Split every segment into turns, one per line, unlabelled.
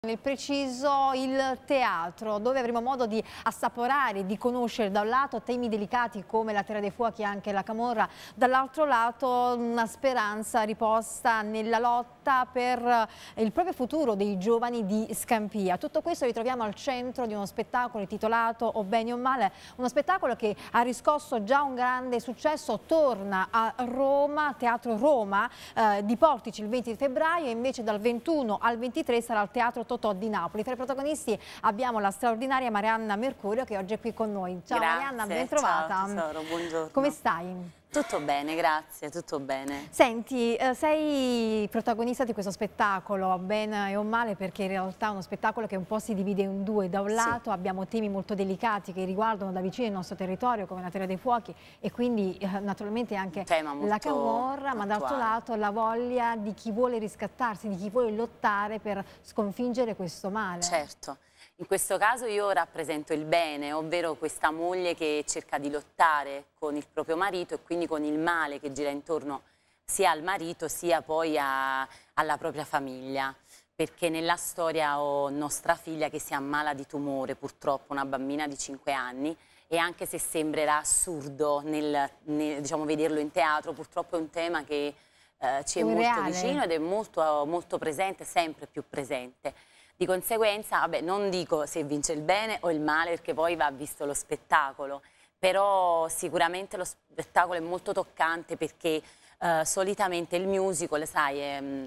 Nel preciso il teatro, dove avremo modo di assaporare, di conoscere da un lato temi delicati come la Terra dei Fuochi e anche la Camorra, dall'altro lato una speranza riposta nella lotta per eh, il proprio futuro dei giovani di Scampia. Tutto questo ritroviamo al centro di uno spettacolo intitolato O bene o male, uno spettacolo che ha riscosso già un grande successo, torna a Roma, Teatro Roma eh, di Portici il 20 febbraio e invece dal 21 al 23 sarà al Teatro Totò di Napoli. Tra i protagonisti abbiamo la straordinaria Marianna Mercurio che oggi è qui con noi. Ciao Grazie, Marianna, ben trovata. Ciao, tesoro, buongiorno. Come stai?
Tutto bene, grazie, tutto bene.
Senti, eh, sei protagonista di questo spettacolo, bene eh, o male, perché in realtà è uno spettacolo che un po' si divide in due. Da un lato sì. abbiamo temi molto delicati che riguardano da vicino il nostro territorio, come la Terra dei Fuochi, e quindi eh, naturalmente anche la camorra, ma dall'altro lato la voglia di chi vuole riscattarsi, di chi vuole lottare per sconfiggere questo male. Certo. In questo
caso io rappresento il bene, ovvero questa moglie che cerca di lottare con il proprio marito e quindi con il male che gira intorno sia al marito sia poi a, alla propria famiglia. Perché nella storia ho nostra figlia che si ammala di tumore, purtroppo una bambina di 5 anni, e anche se sembrerà assurdo nel, nel, diciamo, vederlo in teatro, purtroppo è un tema che eh, ci è, è molto vicino ed è molto, molto presente, sempre più presente. Di conseguenza, vabbè, non dico se vince il bene o il male, perché poi va visto lo spettacolo, però sicuramente lo spettacolo è molto toccante perché eh, solitamente il musical, sai, è, mm,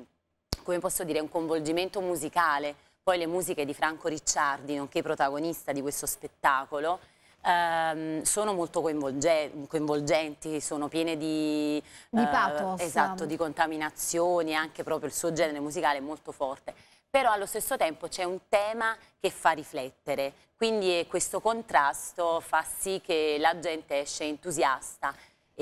come posso dire, un coinvolgimento musicale, poi le musiche di Franco Ricciardi, nonché protagonista di questo spettacolo, ehm, sono molto coinvolgenti, sono piene di, di pathos. Eh, esatto, diciamo. di contaminazioni, anche proprio il suo genere musicale è molto forte però allo stesso tempo c'è un tema che fa riflettere, quindi eh, questo contrasto fa sì che la gente esce entusiasta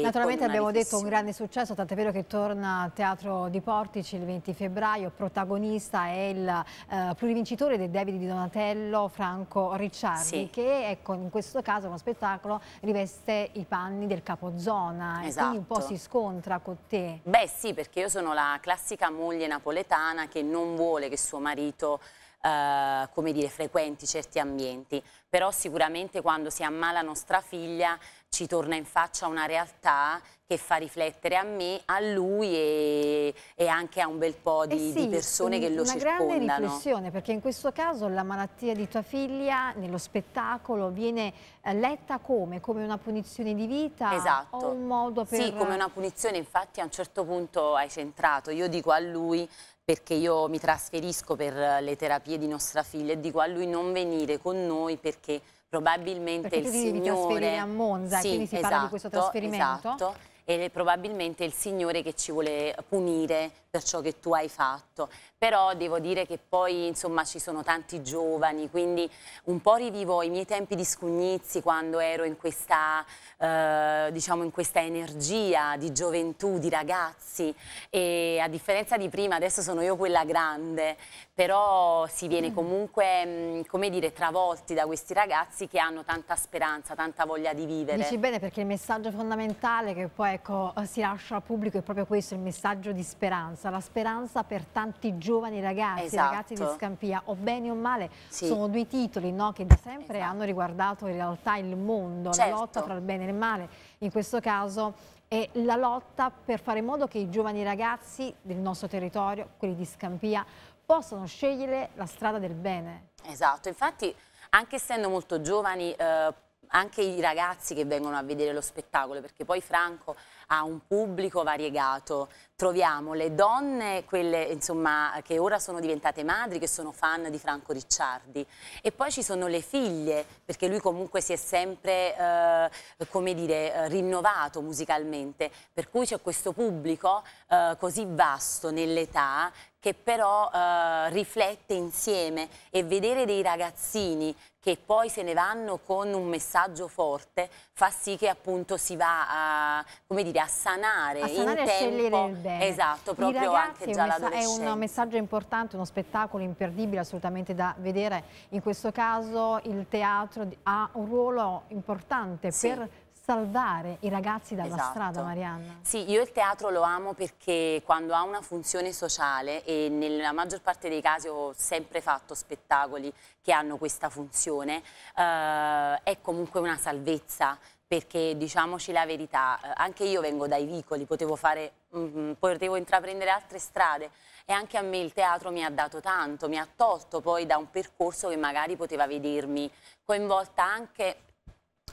Naturalmente abbiamo detto un grande successo, tant'è vero che torna al Teatro di Portici il 20 febbraio, protagonista è il eh, plurivincitore dei David di Donatello, Franco Ricciardi, sì. che ecco, in questo caso uno spettacolo riveste i panni del capozona esatto. e quindi un po' esatto. si scontra con te.
Beh sì, perché io sono la classica moglie napoletana che non vuole che suo marito... Eh, come dire, frequenti certi ambienti, però sicuramente quando si ammala nostra figlia ci torna in faccia una realtà che fa riflettere a me, a lui e, e anche a un bel po' di, eh sì, di persone sì, che lo circondano. Una grande riflessione
perché in questo caso la malattia di tua figlia nello spettacolo viene eh, letta come? Come una punizione di vita? Esatto. O un modo per... Sì, come una punizione
infatti a un certo punto hai centrato. Io dico a lui perché io mi trasferisco per le terapie di nostra figlia e dico a lui non venire con noi perché probabilmente Perché il signore... Perché a Monza, sì, quindi si esatto, parla di questo esatto, trasferimento. Esatto, è probabilmente il Signore che ci vuole punire per ciò che tu hai fatto. Però devo dire che poi insomma ci sono tanti giovani, quindi un po' rivivo i miei tempi di scugnizzi quando ero in questa, eh, diciamo in questa energia di gioventù, di ragazzi e a differenza di prima adesso sono io quella grande, però si viene mm. comunque, mm, come dire, travolti da questi ragazzi che hanno tanta speranza, tanta voglia di vivere. Dici bene
perché il messaggio fondamentale che poi ecco, si lascia al pubblico è proprio questo il messaggio di speranza, la speranza per tanti giovani ragazzi, esatto. ragazzi di Scampia, o bene o male, sì. sono due titoli no, che da sempre esatto. hanno riguardato in realtà il mondo, certo. la lotta tra il bene e il male, in questo caso è la lotta per fare in modo che i giovani ragazzi del nostro territorio, quelli di Scampia, possano scegliere la strada del bene. Esatto, infatti
anche essendo molto giovani eh, anche i ragazzi che vengono a vedere lo spettacolo, perché poi Franco ha un pubblico variegato. Troviamo le donne, quelle insomma, che ora sono diventate madri, che sono fan di Franco Ricciardi, e poi ci sono le figlie, perché lui comunque si è sempre, eh, come dire, eh, rinnovato musicalmente, per cui c'è questo pubblico eh, così vasto nell'età che però eh, riflette insieme e vedere dei ragazzini che poi se ne vanno con un messaggio forte fa sì che appunto si va a, dire, a sanare, a sanare in tempo il bene. esatto, proprio anche già l'adolescenza. È un
messaggio importante, uno spettacolo imperdibile assolutamente da vedere. In questo caso il teatro ha un ruolo importante sì. per salvare i ragazzi dalla esatto. strada, Marianna.
Sì, io il teatro lo amo perché quando ha una funzione sociale e nella maggior parte dei casi ho sempre fatto spettacoli che hanno questa funzione, eh, è comunque una salvezza perché diciamoci la verità, eh, anche io vengo dai vicoli, potevo, fare, mh, mm-hmm, potevo intraprendere altre strade e anche a me il teatro mi ha dato tanto, mi ha tolto poi da un percorso che magari poteva vedermi coinvolta anche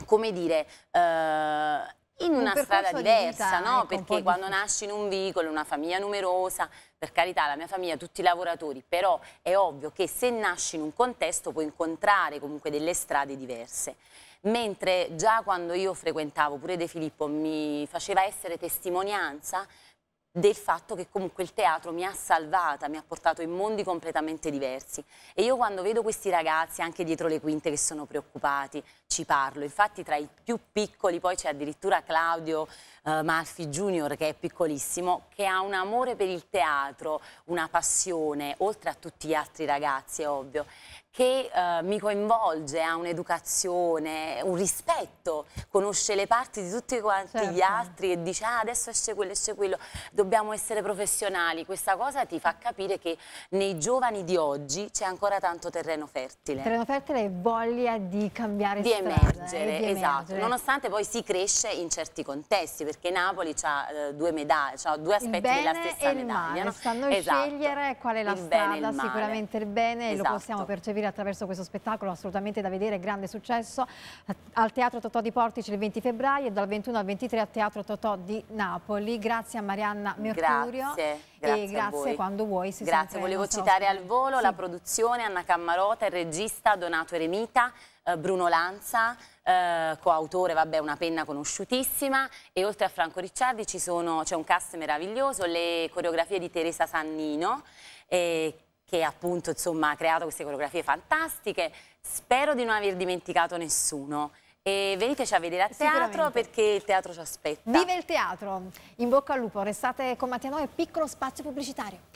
come dire, eh, in una un strada diversa, vita, no? ecco, perché quando nasci in un vicolo, in una famiglia numerosa, per carità la mia famiglia, tutti i lavoratori, però è ovvio che se nasci in un contesto puoi incontrare comunque delle strade diverse. Mentre già quando io frequentavo pure De Filippo mi faceva essere testimonianza del fatto che comunque il teatro mi ha salvata, mi ha portato in mondi completamente diversi. E io quando vedo questi ragazzi anche dietro le quinte che sono preoccupati, ci parlo. Infatti tra i più piccoli poi c'è addirittura Claudio eh, Malfi Junior che è piccolissimo, che ha un amore per il teatro, una passione, oltre a tutti gli altri ragazzi è ovvio, che eh, mi coinvolge, ha un'educazione, un rispetto, conosce le parti di tutti quanti certo. gli altri e dice ah, adesso esce quello, esce quello. Dobbiamo dobbiamo essere professionali. Questa cosa ti fa capire che nei giovani di oggi c'è ancora tanto terreno fertile. Terreno
fertile e voglia di cambiare di strada. Eh, emergere, eh, di esatto. Emergere.
Nonostante poi si cresce in certi contesti, perché Napoli ha eh, due medaglie, ha due aspetti della stessa medaglia. No? Sta esatto.
scegliere qual è la il strada, il sicuramente il bene, esatto. lo possiamo percepire attraverso questo spettacolo, assolutamente da vedere, grande successo, al Teatro Totò di Portici il 20 febbraio e dal 21 al 23 al Teatro Totò di Napoli. Grazie a Marianna Mercurio. Grazie, grazie e grazie quando vuoi. Si grazie, volevo citare al
volo sì. la produzione Anna Cammarota, il regista Donato Eremita, eh, Bruno Lanza, eh, coautore, vabbè, una penna conosciutissima e oltre a Franco Ricciardi c'è un cast meraviglioso, le coreografie di Teresa Sannino eh, che appunto insomma, ha creato queste coreografie fantastiche. Spero di non aver dimenticato nessuno e veniteci cioè, a vedere a teatro perché il teatro ci aspetta.
Vive il teatro! In bocca al lupo, restate con Mattia Noi, piccolo spazio pubblicitario.